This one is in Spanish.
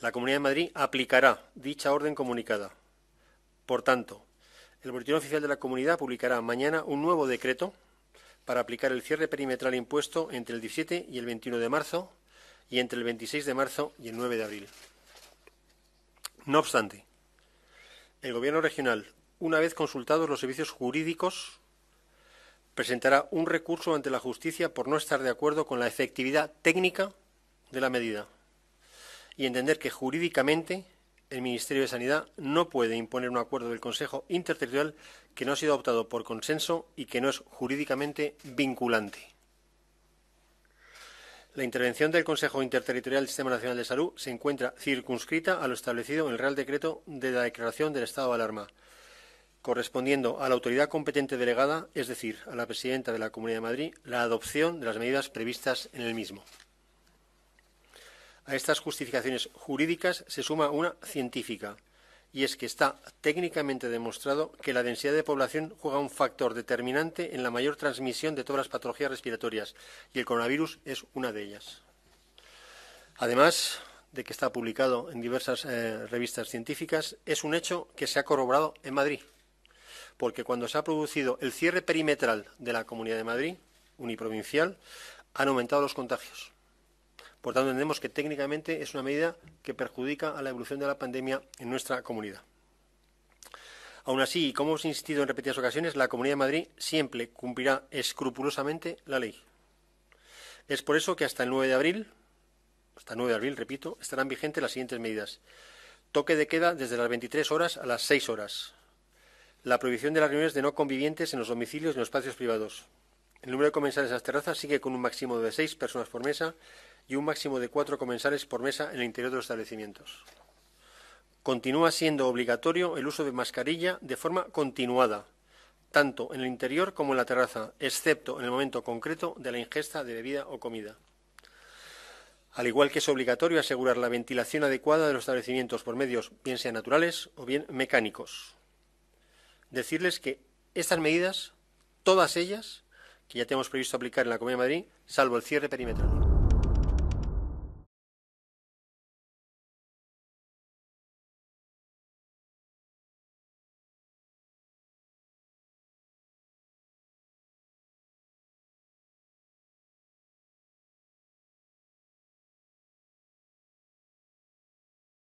La Comunidad de Madrid aplicará dicha orden comunicada. Por tanto, el Boletín Oficial de la Comunidad publicará mañana un nuevo decreto para aplicar el cierre perimetral impuesto entre el 17 y el 21 de marzo y entre el 26 de marzo y el 9 de abril. No obstante, el Gobierno regional, una vez consultados los servicios jurídicos, presentará un recurso ante la justicia por no estar de acuerdo con la efectividad técnica de la medida y entender que jurídicamente el Ministerio de Sanidad no puede imponer un acuerdo del Consejo Interterritorial que no ha sido adoptado por consenso y que no es jurídicamente vinculante. La intervención del Consejo Interterritorial del Sistema Nacional de Salud se encuentra circunscrita a lo establecido en el Real Decreto de la Declaración del Estado de Alarma, correspondiendo a la autoridad competente delegada, es decir, a la presidenta de la Comunidad de Madrid, la adopción de las medidas previstas en el mismo. A estas justificaciones jurídicas se suma una científica, y es que está técnicamente demostrado que la densidad de población juega un factor determinante en la mayor transmisión de todas las patologías respiratorias, y el coronavirus es una de ellas. Además de que está publicado en diversas eh, revistas científicas, es un hecho que se ha corroborado en Madrid, porque cuando se ha producido el cierre perimetral de la Comunidad de Madrid, uniprovincial, han aumentado los contagios. Por tanto, entendemos que técnicamente es una medida que perjudica a la evolución de la pandemia en nuestra comunidad. Aún así, y como hemos insistido en repetidas ocasiones, la Comunidad de Madrid siempre cumplirá escrupulosamente la ley. Es por eso que hasta el 9 de abril, hasta el 9 de abril, repito, estarán vigentes las siguientes medidas. Toque de queda desde las 23 horas a las 6 horas. La prohibición de las reuniones de no convivientes en los domicilios y en los espacios privados. El número de comensales en las terrazas sigue con un máximo de seis personas por mesa y un máximo de cuatro comensales por mesa en el interior de los establecimientos. Continúa siendo obligatorio el uso de mascarilla de forma continuada, tanto en el interior como en la terraza, excepto en el momento concreto de la ingesta de bebida o comida. Al igual que es obligatorio asegurar la ventilación adecuada de los establecimientos por medios bien sean naturales o bien mecánicos. Decirles que estas medidas, todas ellas, que ya tenemos previsto aplicar en la Comunidad de Madrid, salvo el cierre perimetral.